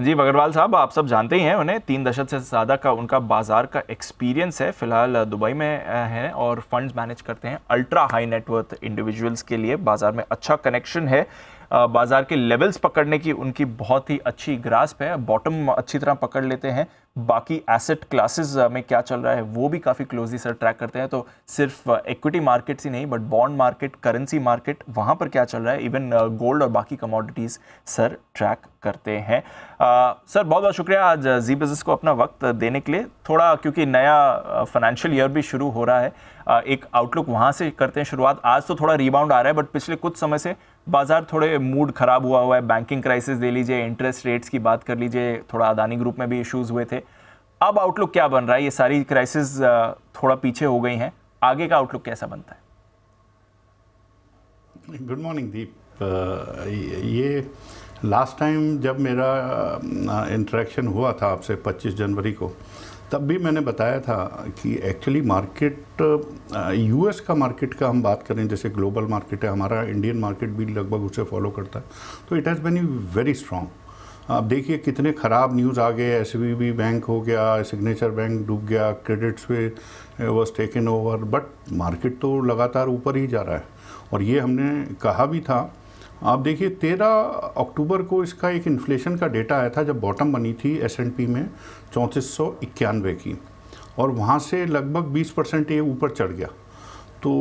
संजीव अग्रवाल साहब आप सब जानते ही हैं उन्हें तीन दशक से ज़्यादा का उनका बाज़ार का एक्सपीरियंस है फिलहाल दुबई में हैं और फंड्स मैनेज करते हैं अल्ट्रा हाई नेटवर्थ इंडिविजुअल्स के लिए बाज़ार में अच्छा कनेक्शन है बाज़ार के लेवल्स पकड़ने की उनकी बहुत ही अच्छी ग्रास्प है बॉटम अच्छी तरह पकड़ लेते हैं बाकी एसेट क्लासेस में क्या चल रहा है वो भी काफ़ी क्लोजली सर ट्रैक करते हैं तो सिर्फ इक्विटी मार्केट्स ही नहीं but bond market currency market वहाँ पर क्या चल रहा है इवन गोल्ड और बाकी कमोडिटीज़ सर ट्रैक करते हैं आ, सर बहुत बहुत शुक्रिया आज जी बिज़नेस को अपना वक्त देने के लिए थोड़ा क्योंकि नया फाइनेंशियल ईयर भी शुरू हो रहा है एक आउटलुक वहां से करते हैं शुरुआत आज तो थोड़ा रीबाउंड आ रहा है बट पिछले कुछ समय से बाजार थोड़े मूड खराब हुआ हुआ है बैंकिंग क्राइसिस दे लीजिए इंटरेस्ट रेट्स की बात कर लीजिए थोड़ा अदानी ग्रुप में भी इश्यूज़ हुए थे अब आउटलुक क्या बन रहा है ये सारी क्राइसिस थोड़ा पीछे हो गई हैं आगे का आउटलुक कैसा बनता है गुड मॉर्निंग दीप ये लास्ट टाइम जब मेरा इंटरेक्शन हुआ था आपसे 25 जनवरी को तब भी मैंने बताया था कि एक्चुअली मार्केट यूएस का मार्केट का हम बात करें जैसे ग्लोबल मार्केट है हमारा इंडियन मार्केट भी लगभग उसे फॉलो करता है तो it has been very strong आप देखिए कितने ख़राब न्यूज़ आ गए एस बैंक हो गया सिग्नेचर बैंक डूब गया क्रेडिट्स पे was taken over but market तो लगातार ऊपर ही जा रहा है और ये हमने कहा भी था आप देखिए तेरह अक्टूबर को इसका एक इन्फ्लेशन का डेटा आया था जब बॉटम बनी थी एस एंड पी में चौंतीस की और वहाँ से लगभग 20 परसेंट ये ऊपर चढ़ गया तो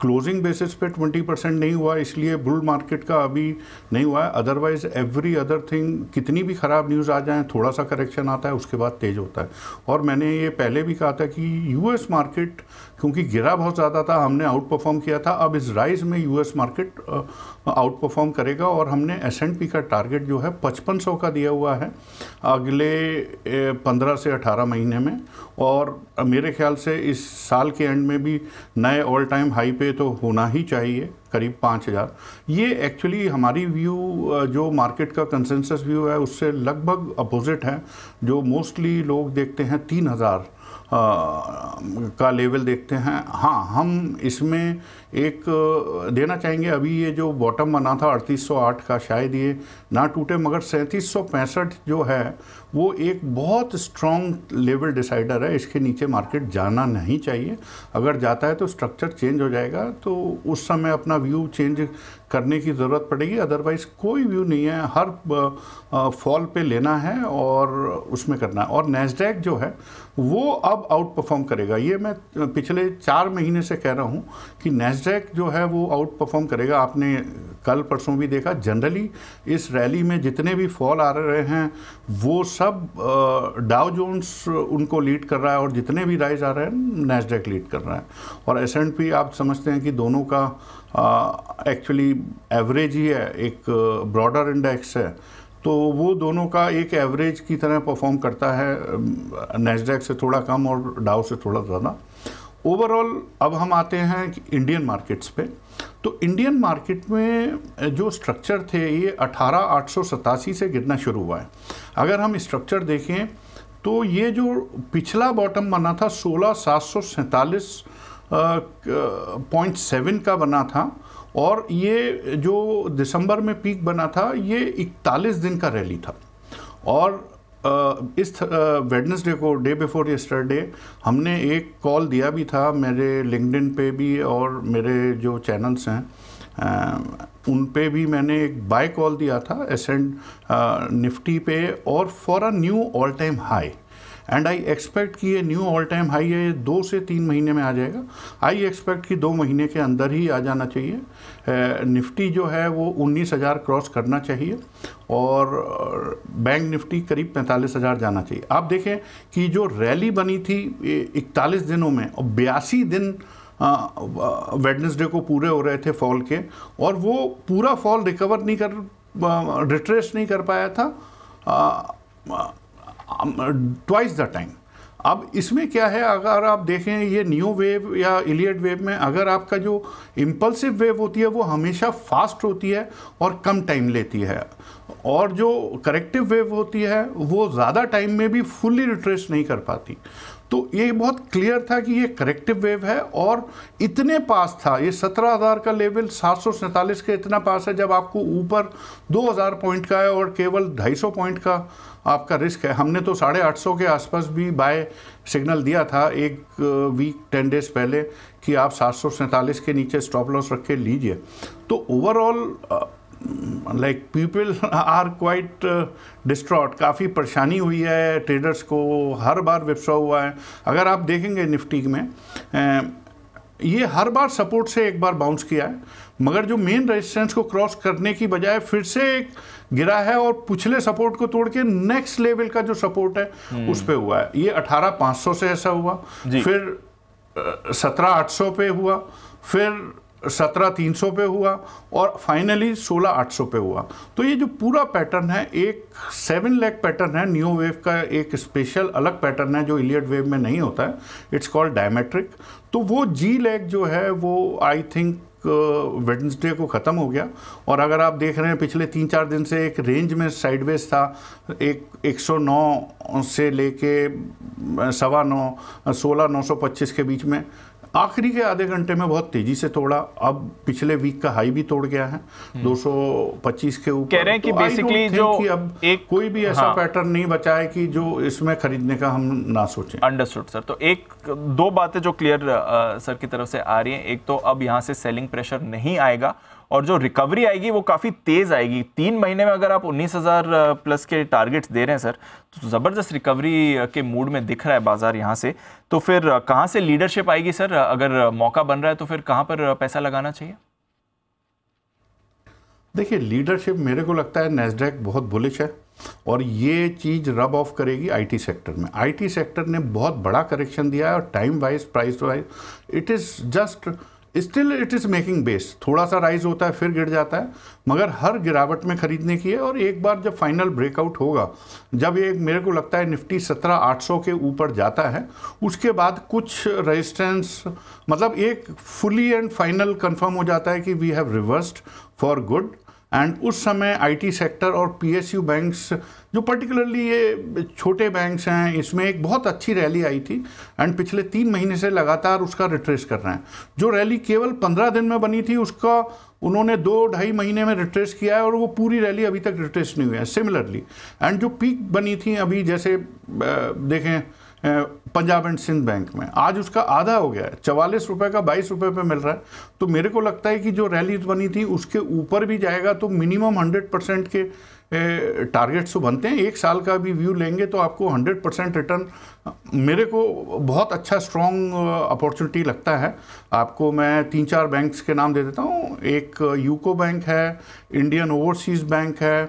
क्लोजिंग बेसिस पे 20 परसेंट नहीं हुआ इसलिए बुल मार्केट का अभी नहीं हुआ है अदरवाइज एवरी अदर थिंग कितनी भी ख़राब न्यूज़ आ जाए थोड़ा सा करेक्शन आता है उसके बाद तेज़ होता है और मैंने ये पहले भी कहा था कि यूएस मार्केट क्योंकि गिरा बहुत ज़्यादा था हमने आउट परफॉर्म किया था अब इस राइज में यूएस मार्केट आउट परफॉर्म करेगा और हमने एस पी का टारगेट जो है पचपन सौ का दिया हुआ है अगले पंद्रह से अठारह महीने में और मेरे ख्याल से इस साल के एंड में भी नए ऑल टाइम हाई पे तो होना ही चाहिए करीब पाँच हज़ार ये एक्चुअली हमारी व्यू जो मार्केट का कंसेंसस व्यू है उससे लगभग अपोजिट है जो मोस्टली लोग देखते हैं तीन हज़ार का लेवल देखते हैं हाँ हम इसमें एक देना चाहेंगे अभी ये जो बॉटम बना था 3808 का शायद ये ना टूटे मगर सैंतीस जो है वो एक बहुत स्ट्रॉन्ग लेवल डिसाइडर है इसके नीचे मार्केट जाना नहीं चाहिए अगर जाता है तो स्ट्रक्चर चेंज हो जाएगा तो उस समय अपना view changes करने की ज़रूरत पड़ेगी अदरवाइज़ कोई व्यू नहीं है हर फॉल पे लेना है और उसमें करना है और नैसडैक जो है वो अब आउट परफॉर्म करेगा ये मैं पिछले चार महीने से कह रहा हूँ कि नैसडैक जो है वो आउट परफॉर्म करेगा आपने कल परसों भी देखा जनरली इस रैली में जितने भी फॉल आ रहे हैं वो सब डाव जोन्स उनको लीड कर रहा है और जितने भी राइज आ रहे हैं नैसडेक लीड कर रहा है और एस एंड पी आप समझते हैं कि दोनों का एक्चुअली एवरेज ही है एक ब्रॉडर इंडेक्स है तो वो दोनों का एक एवरेज की तरह परफॉर्म करता है नेस्डेक से थोड़ा कम और डाउ से थोड़ा ज़्यादा ओवरऑल अब हम आते हैं इंडियन मार्केट्स पे तो इंडियन मार्केट में जो स्ट्रक्चर थे ये अठारह आठ से गिरना शुरू हुआ है अगर हम स्ट्रक्चर देखें तो ये जो पिछला बॉटम बना था सोलह पॉइंट सेवन का बना था और ये जो दिसंबर में पीक बना था ये 41 दिन का रैली था और इस वेडनेसडे को डे बिफोर यस्टरडे हमने एक कॉल दिया भी था मेरे लिंकडिन पे भी और मेरे जो चैनल्स हैं उन पे भी मैंने एक बाय कॉल दिया था एसेंड निफ्टी पे और for a new all time high and I expect कि ये न्यू ऑल टाइम हाई है ये दो से तीन महीने में आ जाएगा आई एक्सपेक्ट कि दो महीने के अंदर ही आ जाना चाहिए निफ्टी जो है वो उन्नीस हज़ार क्रॉस करना चाहिए और बैंक निफ्टी करीब पैंतालीस हज़ार जाना चाहिए आप देखें कि जो रैली बनी थी इकतालीस दिनों में और बयासी दिन वेडनेसडे को पूरे हो रहे थे फॉल के और वो पूरा फॉल रिकवर नहीं कर रिट्रेस नहीं कर पाया था ट्वाइस द टाइम अब इसमें क्या है अगर आप देखें ये न्यू वेव या इलियट वेव में अगर आपका जो इम्पल्सिव वेव होती है वो हमेशा फास्ट होती है और कम टाइम लेती है और जो करेक्टिव वेव होती है वो ज़्यादा टाइम में भी फुल्ली रिट्रेस नहीं कर पाती तो ये बहुत क्लियर था कि ये करेक्टिव वेव है और इतने पास था ये सत्रह हज़ार का लेवल सात सौ सैंतालीस के इतना पास है जब आपको ऊपर दो हज़ार पॉइंट का है और केवल ढाई सौ पॉइंट का आपका रिस्क है हमने तो साढ़े आठ सौ के आसपास भी बाय सिग्नल दिया था एक वीक टेन डेज पहले कि आप सात सौ सैंतालीस के नीचे स्टॉप लॉस रख के लीजिए तो overall like people are quite distraught काफ़ी परेशानी हुई है ट्रेडर्स को हर बार विपसा हुआ है अगर आप देखेंगे निफ्टी में ये हर बार सपोर्ट से एक बार बाउंस किया है मगर जो मेन रेजिस्टेंस को क्रॉस करने की बजाय फिर से एक गिरा है और पिछले सपोर्ट को तोड़ के नेक्स्ट लेवल का जो सपोर्ट है हम्म। उस पर हुआ है ये अठारह पाँच सौ से ऐसा हुआ फिर सत्रह आठ सौ पे हुआ फिर सत्रह तीन सौ पे हुआ और फाइनली सोलह आठ सौ पे हुआ तो ये जो पूरा पैटर्न है एक सेवन लैक पैटर्न है न्यू वेव का एक स्पेशल अलग पैटर्न है जो इलियट वेव में नहीं होता है इट्स कॉल्ड डायमेट्रिक तो वो जी लैग जो है वो आई थिंक वेडनेसडे को ख़त्म हो गया और अगर आप देख रहे हैं पिछले तीन चार दिन से एक रेंज में साइडवेज था एक 109 से लेके uh, सवा नौ uh, सोलह नौ सौ पच्चीस के बीच में आखिरी के आधे घंटे में बहुत तेजी से तोड़ा अब पिछले वीक का हाई भी तोड़ गया है 225 हम्म। के ऊपर कह रहे हैं कि तो बेसिकली जो कि अब एक कोई भी ऐसा हाँ, पैटर्न नहीं बचा है कि जो इसमें खरीदने का हम ना सोचें अंडरस्टूड सर तो एक दो बातें जो क्लियर सर की तरफ से आ रही हैं एक तो अब यहाँ से सेलिंग प्रेशर नहीं आएगा और जो रिकवरी आएगी वो काफ़ी तेज़ आएगी तीन महीने में अगर आप उन्नीस हज़ार प्लस के टारगेट्स दे रहे हैं सर तो ज़बरदस्त रिकवरी के मूड में दिख रहा है बाज़ार यहाँ से तो फिर कहाँ से लीडरशिप आएगी सर अगर मौका बन रहा है तो फिर कहाँ पर पैसा लगाना चाहिए देखिए लीडरशिप मेरे को लगता है नेस्डैक बहुत बुलिश है और ये चीज़ रब ऑफ करेगी आईटी सेक्टर में आईटी सेक्टर ने बहुत बड़ा करेक्शन दिया है और time wise price wise it is just still it is making base थोड़ा सा राइज होता है फिर गिर जाता है मगर हर गिरावट में खरीदने की है और एक बार जब फाइनल ब्रेकआउट होगा जब ये मेरे को लगता है निफ्टी सत्रह आठ सौ के ऊपर जाता है उसके बाद कुछ रेजिस्टेंस मतलब एक फुली एंड फाइनल कंफर्म हो जाता है कि we have reversed for good and उस समय आईटी सेक्टर और पीएसयू बैंक्स जो पर्टिकुलरली ये छोटे बैंक्स हैं इसमें एक बहुत अच्छी रैली आई थी एंड पिछले तीन महीने से लगातार उसका रिट्रेस कर रहे हैं जो रैली केवल पंद्रह दिन में बनी थी उसका उन्होंने दो ढाई महीने में रिट्रेस किया है और वो पूरी रैली अभी तक रिट्रेस नहीं हुई है सिमिलरली एंड जो पीक बनी थी अभी जैसे देखें पंजाब एंड सिंध बैंक में आज उसका आधा हो गया है चवालीस रुपये का बाईस रुपये पे मिल रहा है तो मेरे को लगता है कि जो रैली बनी थी उसके ऊपर भी जाएगा तो मिनिमम हंड्रेड परसेंट के टारगेट्स तो बनते हैं एक साल का भी व्यू लेंगे तो आपको हंड्रेड परसेंट रिटर्न मेरे को बहुत अच्छा स्ट्रॉन्ग अपॉर्चुनिटी लगता है आपको मैं तीन चार बैंक्स के नाम दे देता हूँ एक यूको बैंक है इंडियन ओवरसीज़ बैंक है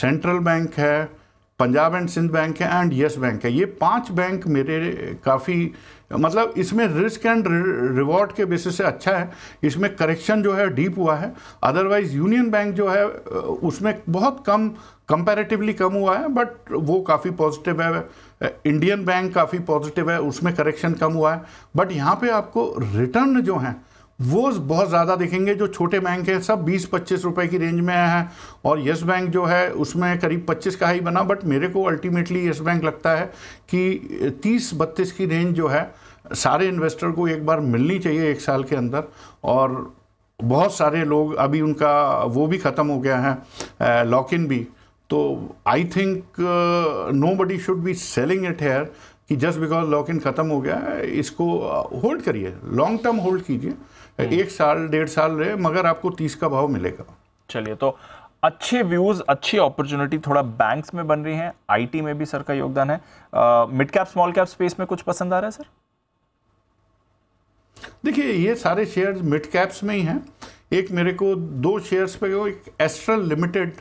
सेंट्रल बैंक है पंजाब एंड सिंध बैंक है एंड येस बैंक है ये पांच बैंक मेरे काफ़ी मतलब इसमें रिस्क एंड रिवॉर्ड के बेसिस से अच्छा है इसमें करेक्शन जो है डीप हुआ है अदरवाइज यूनियन बैंक जो है उसमें बहुत कम कंपैरेटिवली कम हुआ है बट वो काफ़ी पॉजिटिव है इंडियन बैंक काफ़ी पॉजिटिव है उसमें करेक्शन कम हुआ है बट यहाँ पे आपको रिटर्न जो हैं वो बहुत ज़्यादा दिखेंगे जो छोटे बैंक हैं सब 20-25 रुपए की रेंज में हैं और येस बैंक जो है उसमें करीब 25 का ही बना बट मेरे को अल्टीमेटली यस बैंक लगता है कि 30-32 की रेंज जो है सारे इन्वेस्टर को एक बार मिलनी चाहिए एक साल के अंदर और बहुत सारे लोग अभी उनका वो भी ख़त्म हो गया है लॉक इन भी तो I think nobody should be selling it here कि जस्ट बिकॉज लॉक इन ख़त्म हो गया है इसको होल्ड करिए लॉन्ग टर्म होल्ड कीजिए हम्म। एक साल डेढ़ साल रहे मगर आपको तीस का भाव मिलेगा चलिए तो अच्छे व्यूज अच्छी अपॉर्चुनिटी थोड़ा बैंक्स में बन रही हैं आईटी में भी सर का योगदान है mid cap small cap space में कुछ पसंद आ रहा है सर देखिए ये सारे शेयर्स मिड कैप्स में ही हैं एक मेरे को दो शेयर्स पे वो एक एस्ट्रल लिमिटेड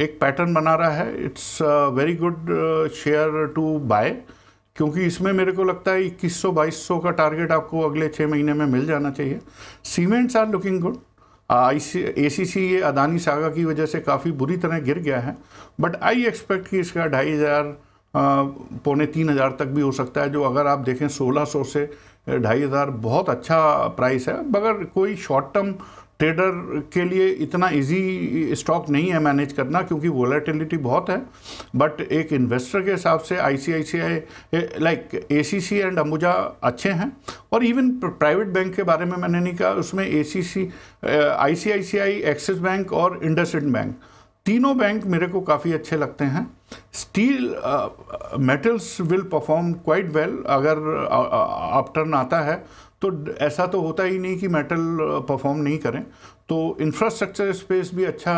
एक पैटर्न बना रहा है it's very good share to buy क्योंकि इसमें मेरे को लगता है इक्कीस सौ बाईस सौ का टारगेट आपको अगले छः महीने में मिल जाना चाहिए cements are looking good I C A C C ये अदानी सागा की वजह से काफ़ी बुरी तरह गिर गया है बट आई एक्सपेक्ट कि इसका ढाई हज़ार पौने तीन हज़ार तक भी हो सकता है जो अगर आप देखें सोलह सौ से ढाई हज़ार बहुत अच्छा प्राइस है मगर कोई शॉर्ट टर्म ट्रेडर के लिए इतना इजी स्टॉक नहीं है मैनेज करना क्योंकि वोलेटिलिटी बहुत है बट एक इन्वेस्टर के हिसाब से ICICI like ACC and Ambuja अच्छे हैं और इवन प्राइवेट बैंक के बारे में मैंने नहीं कहा उसमें एसीसी आईसीआईसीआई एक्सिस बैंक और इंडसइंड बैंक तीनों बैंक मेरे को काफ़ी अच्छे लगते हैं steel metals will perform quite well अगर अपटर्न आता है तो ऐसा तो होता ही नहीं कि मेटल परफॉर्म uh, नहीं करें तो इंफ्रास्ट्रक्चर स्पेस भी अच्छा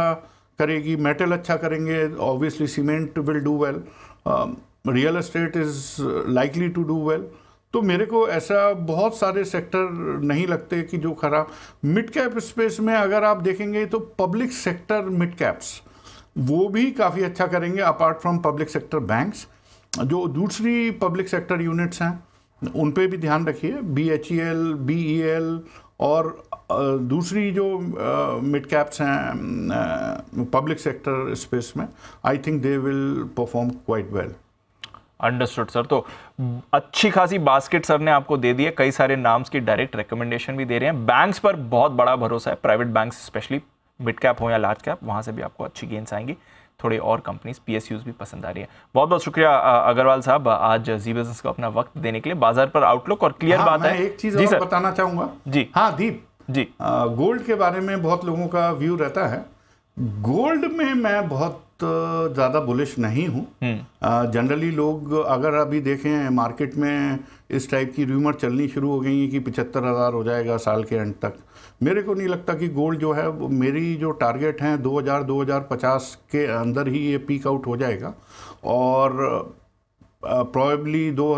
करेगी मेटल अच्छा करेंगे obviously cement will do well real estate is likely to do well तो मेरे को ऐसा बहुत सारे सेक्टर नहीं लगते कि जो खराब मिड कैप स्पेस में अगर आप देखेंगे तो पब्लिक सेक्टर मिड कैप्स वो भी काफ़ी अच्छा करेंगे apart from public sector banks जो दूसरी पब्लिक सेक्टर यूनिट्स हैं उन पे भी ध्यान रखिए B H E L B E L और दूसरी जो मिड कैप्स हैं पब्लिक सेक्टर स्पेस में I think they will perform quite well understood sir तो अच्छी खासी बास्केट सर ने आपको दे दी है कई सारे नाम्स की डायरेक्ट रिकमेंडेशन भी दे रहे हैं बैंक्स पर बहुत बड़ा भरोसा है private banks specially mid cap हो या लार्ज कैप वहाँ से भी आपको अच्छी गेंस आएंगी थोड़ी और कंपनीज पी भी पसंद आ रही है बहुत बहुत शुक्रिया अग्रवाल साहब आज जी बिजनेस को अपना वक्त देने के लिए बाजार पर आउटलुक और क्लियर हाँ, बात है एक चीज और बताना चाहूंगा जी हाँ दीप जी गोल्ड के बारे में बहुत लोगों का व्यू रहता है गोल्ड में मैं बहुत ज़्यादा बुलिश नहीं हूँ जनरली हम्म। लोग अगर अभी देखें मार्केट में इस टाइप की र्यूमर चलनी शुरू हो गई है कि पिचहत्तर हज़ार हो जाएगा साल के एंड तक मेरे को नहीं लगता कि गोल्ड जो है मेरी जो टारगेट हैं 2000 2050 के अंदर ही ये पीक आउट हो जाएगा और प्रॉबली दो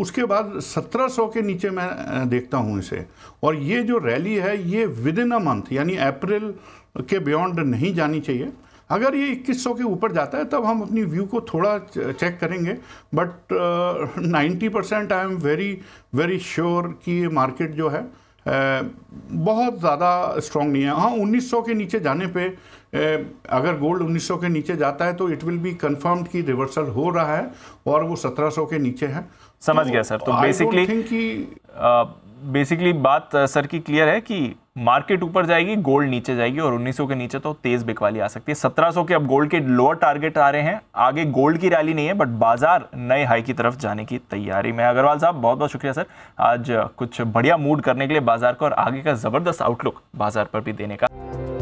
उसके बाद 1700 के नीचे मैं देखता हूँ इसे और ये जो रैली है ये विद इन अ मंथ यानी अप्रैल के बियॉन्ड नहीं जानी चाहिए अगर ये 2100 के ऊपर जाता है तब हम अपनी व्यू को थोड़ा चेक करेंगे but ninety percent I am very very sure कि ये मार्केट जो है uh, बहुत ज़्यादा स्ट्रॉन्ग नहीं है हाँ 1900 के नीचे जाने पे uh, अगर गोल्ड 1900 के नीचे जाता है तो इट विल बी कंफर्म्ड कि रिवर्सल हो रहा है और वो 1700 के नीचे है समझ तो, गया सर तो बेसिकली बेसिकली बात सर की क्लियर है कि मार्केट ऊपर जाएगी गोल्ड नीचे जाएगी और 1900 के नीचे तो तेज बिकवाली आ सकती है 1700 के अब गोल्ड के लोअर टारगेट आ रहे हैं आगे गोल्ड की रैली नहीं है बट बाजार नए हाई की तरफ जाने की तैयारी में अग्रवाल साहब बहुत बहुत शुक्रिया सर आज कुछ बढ़िया मूड करने के लिए बाजार को और आगे का ज़बरदस्त आउटलुक बाजार पर भी देने का